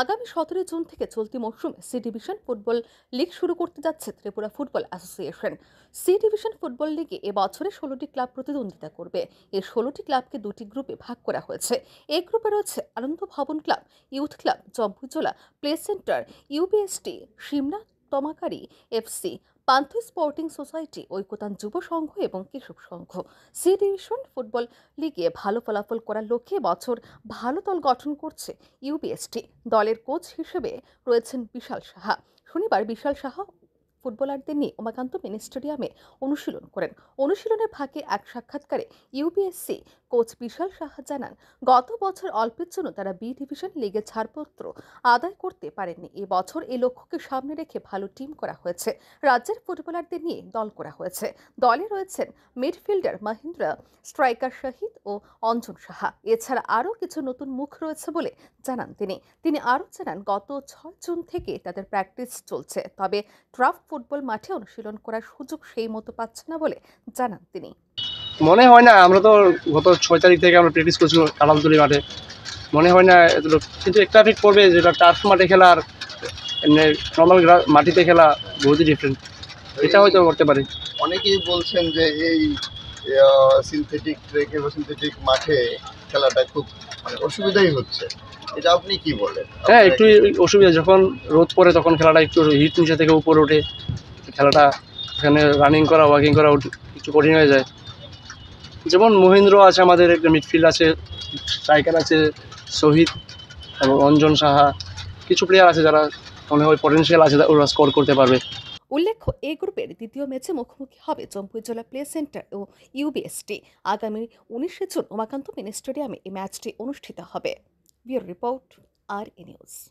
আগামী সতেরো জুন থেকে চলতি মরশুমে সি ডিভিশন ফুটবল লিগ শুরু করতে যাচ্ছে Tripura football association C division football লিগে এবছরে ষোলোটি ক্লাব প্রতিদ্বন্দ্বিতা করবে এই ষোলোটি ক্লাবকে দুটি গ্রুপে ভাগ করা হয়েছে এই গ্রুপে রয়েছে Ananda Bhavan club youth club Jambujola play centre UBST Simla Tamakari FC Pantha sporting society Oikyatan Jubo Sangha এবং কৃষক সংঘ সি ডিভিশন ফুটবল লিগে ভালো ফলাফল করার লক্ষ্যে বছর ভালো দল গঠন করছে ইউবিএসটি দলের কোচ হিসেবে রয়েছেন বিশাল সাহা শনিবার বিশাল সাহা ফুটবলারদের নিয়ে উমাকান্ত মিনি স্টেডিয়ামে অনুশীলন করেন অনুশীলনের ফাঁকে এক সাক্ষাৎকারে ইউপিএসসি কোচ বিশাল সাহা জানান গত বছর অল্পের জন্য তারা বি ডিভিশন লিগে ছাড়পত্র আদায় করতে পারেননি এবছর বছর এই লক্ষ্যকে সামনে রেখে ভালো টিম করা হয়েছে রাজ্যের ফুটবলারদের নিয়ে দল করা হয়েছে দলে রয়েছেন মিডফিল্ডার মহিন্দ্রা স্ট্রাইকার শাহিদ ও অঞ্জন সাহা এছাড়া আরও কিছু নতুন মুখ রয়েছে বলে জানান তিনি তিনি আরও জানান গত ছয় জুন থেকে তাদের প্র্যাকটিস চলছে তবে ট্রাফ ফুটবল মাঠে অনুশীলন করার সুযোগ সেই মতো পাচ্ছে না বলে জানান তিনি মনে হয় না আমরা তো গত ছয় তারিখ থেকে আমরা প্র্যাকটিস করছি কালামতুলি মাঠে মনে হয় না এগুলো কিন্তু একটা ঠিক পড়বে যেটা টার্ফ মাঠে খেলা আর নর্মাল মাটিতে খেলা বহুতই ডিফারেন্ট এটা হয়তো করতে পারি অনেকেই বলছেন যে এই সিনথেটিক ট্রেকে বা সিনথেটিক মাঠে খেলাটা খুব মানে অসুবিধাই হচ্ছে এটা আপনি কি বলেন হ্যাঁ একটু অসুবিধা যখন রোদ পড়ে তখন খেলাটা একটু হিট নিচে থেকে উপরে ওঠে খেলাটা এখানে রানিং করা ওয়াকিং করা একটু কঠিন হয়ে যায় যেমন মহেন্দ্র আছে আমাদের একটা মিডফিল্ড আছে স্ট্রাইকার আছে শহীদ এবং অঞ্জন সাহা কিছু প্লেয়ার আছে যারা মনে হয় পটেনশিয়াল আছে ওরা স্কোর করতে পারবে উল্লেখ্য এই গ্রুপের দ্বিতীয় ম্যাচে মুখোমুখি হবে জম্পুই জেলা প্লে সেন্টার ও ইউবিএসটি আগামী উনিশে জুন উমাকান্ত মিনি স্টেডিয়ামে এই ম্যাচটি অনুষ্ঠিত হবে We report our news.